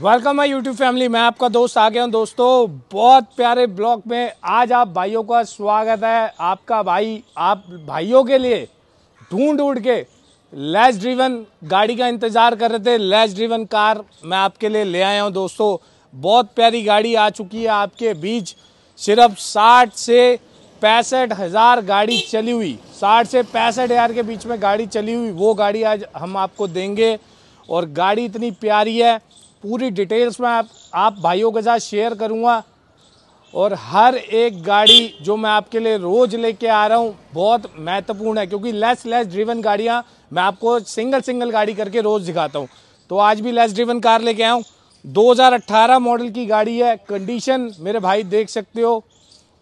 welcome my YouTube family मैं आपका दोस्त आ गया हूँ दोस्तों बहुत प्यारे ब्लॉग में आज आप भाइयों का स्वागत है आपका भाई आप भाइयों के लिए ढूंढ ढूंढ के लैस ड्रीवन गाड़ी का इंतज़ार कर रहे थे लेस ड्रीवन कार मैं आपके लिए ले आया हूँ दोस्तों बहुत प्यारी गाड़ी आ चुकी है आपके बीच सिर्फ साठ से पैंसठ हज़ार गाड़ी चली हुई साठ से पैंसठ हज़ार के बीच में गाड़ी चली हुई वो गाड़ी आज हम आपको देंगे और गाड़ी इतनी प्यारी है पूरी डिटेल्स में आप आप भाइयों के साथ शेयर करूँगा और हर एक गाड़ी जो मैं आपके लिए रोज़ लेके आ रहा हूँ बहुत महत्वपूर्ण है क्योंकि लेस लेस ड्रिवन गाड़ियाँ मैं आपको सिंगल सिंगल गाड़ी करके रोज़ दिखाता हूँ तो आज भी लेस ड्रिवन कार लेके आया हूँ 2018 मॉडल की गाड़ी है कंडीशन मेरे भाई देख सकते हो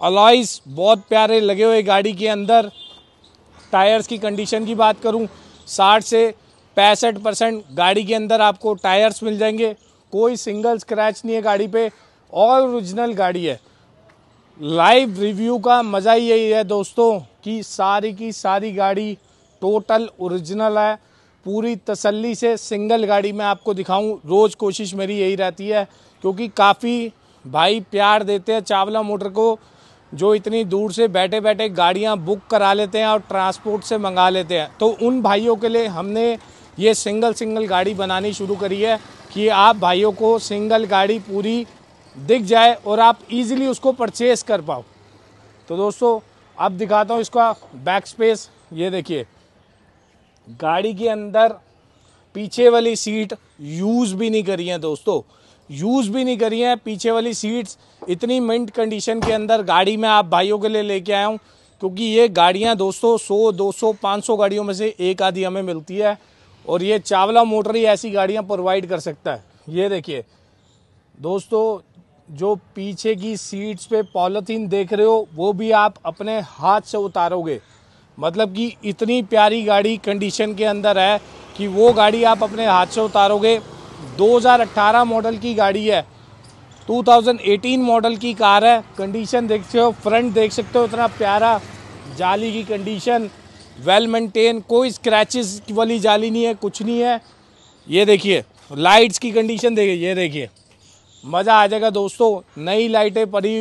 अलॉइस बहुत प्यारे लगे हुए गाड़ी के अंदर टायर्स की कंडीशन की बात करूँ साठ से पैंसठ परसेंट गाड़ी के अंदर आपको टायर्स मिल जाएंगे कोई सिंगल स्क्रैच नहीं है गाड़ी पे ऑल ओरिजिनल गाड़ी है लाइव रिव्यू का मज़ा ही यही है दोस्तों कि सारी की सारी गाड़ी टोटल ओरिजिनल है पूरी तसल्ली से सिंगल गाड़ी मैं आपको दिखाऊं रोज़ कोशिश मेरी यही रहती है क्योंकि काफ़ी भाई प्यार देते हैं चावला मोटर को जो इतनी दूर से बैठे बैठे गाड़ियां बुक करा लेते हैं और ट्रांसपोर्ट से मंगा लेते हैं तो उन भाइयों के लिए हमने ये सिंगल सिंगल गाड़ी बनानी शुरू करी है कि आप भाइयों को सिंगल गाड़ी पूरी दिख जाए और आप इजीली उसको परचेस कर पाओ तो दोस्तों अब दिखाता हूँ इसका बैक स्पेस ये देखिए गाड़ी के अंदर पीछे वाली सीट यूज़ भी नहीं करी है दोस्तों यूज़ भी नहीं करी है पीछे वाली सीट्स इतनी मिंट कंडीशन के अंदर गाड़ी में आप भाइयों के लिए लेके आया हूँ क्योंकि ये गाड़ियाँ दोस्तों सौ दो सौ गाड़ियों में से एक आधी हमें मिलती है और ये चावला मोटर ही ऐसी गाड़ियाँ प्रोवाइड कर सकता है ये देखिए दोस्तों जो पीछे की सीट्स पे पॉलिथीन देख रहे हो वो भी आप अपने हाथ से उतारोगे मतलब कि इतनी प्यारी गाड़ी कंडीशन के अंदर है कि वो गाड़ी आप अपने हाथ से उतारोगे 2018 मॉडल की गाड़ी है 2018 मॉडल की कार है कंडीशन देखते हो फ्रंट देख सकते हो इतना प्यारा जाली की कंडीशन वेल मेंटेन कोई स्क्रैचेस वाली जाली नहीं है कुछ नहीं है ये देखिए लाइट्स की कंडीशन देखिए ये देखिए मज़ा आ जाएगा दोस्तों नई लाइटें पड़ी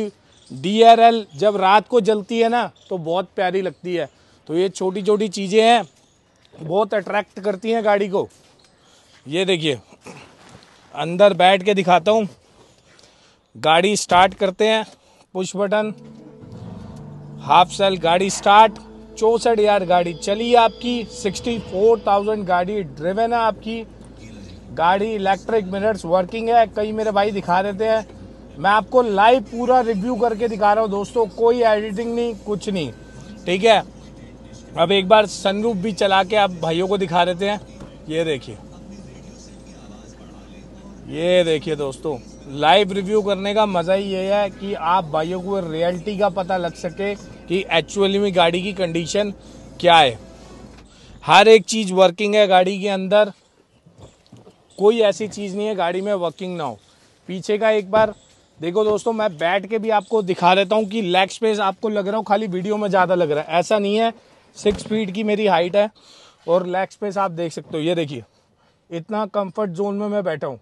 डीआरएल जब रात को जलती है ना तो बहुत प्यारी लगती है तो ये छोटी छोटी चीज़ें हैं बहुत अट्रैक्ट करती हैं गाड़ी को ये देखिए अंदर बैठ के दिखाता हूँ गाड़ी स्टार्ट करते हैं पुश बटन हाफ सेल गाड़ी स्टार्ट चौसठ हजार गाड़ी चली आपकी सिक्सटी फोर थाउजेंड गाड़ी ड्रिवेन है आपकी गाड़ी इलेक्ट्रिक मिनट्स वर्किंग है कई मेरे भाई दिखा देते हैं मैं आपको लाइव पूरा रिव्यू करके दिखा रहा हूँ दोस्तों कोई एडिटिंग नहीं कुछ नहीं ठीक है अब एक बार सनरूफ भी चला के आप भाइयों को दिखा देते हैं ये देखिए ये देखिए दोस्तों लाइव रिव्यू करने का मज़ा ही ये है कि आप भाइयों को रियलिटी का पता लग सके कि एक्चुअली में गाड़ी की कंडीशन क्या है हर एक चीज़ वर्किंग है गाड़ी के अंदर कोई ऐसी चीज़ नहीं है गाड़ी में वर्किंग ना हो पीछे का एक बार देखो दोस्तों मैं बैठ के भी आपको दिखा देता हूँ कि लेग स्पेस आपको लग रहा हो खाली वीडियो में ज़्यादा लग रहा है ऐसा नहीं है सिक्स फीट की मेरी हाइट है और लेग स्पेस आप देख सकते हो ये देखिए इतना कंफर्ट जोन में मैं बैठा हूँ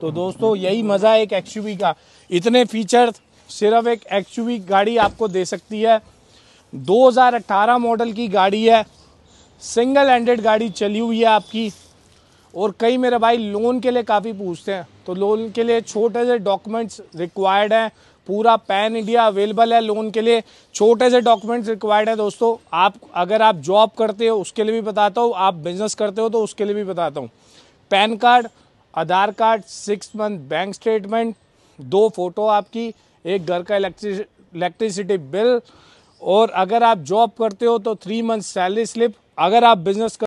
तो दोस्तों यही मज़ा है एक एक्स का इतने फीचर सिर्फ एक एक्स गाड़ी आपको दे सकती है 2018 मॉडल की गाड़ी है सिंगल हैंडेड गाड़ी चली हुई है आपकी और कई मेरे भाई लोन के लिए काफ़ी पूछते हैं तो लोन के लिए छोटे से डॉक्यूमेंट्स रिक्वायर्ड हैं पूरा पैन इंडिया अवेलेबल है लोन के लिए छोटे से डॉक्यूमेंट्स रिक्वायर्ड है दोस्तों आप अगर आप जॉब करते हो उसके लिए भी बताता हूँ आप बिजनेस करते हो तो उसके लिए भी बताता हूँ PAN card Aadhaar card six month bank statement दो फ़ोटो आपकी एक घर का इलेक्ट्रिसिटी बिल और अगर आप जॉब करते हो तो थ्री मंथ सैलरी स्लिप अगर आप बिजनेस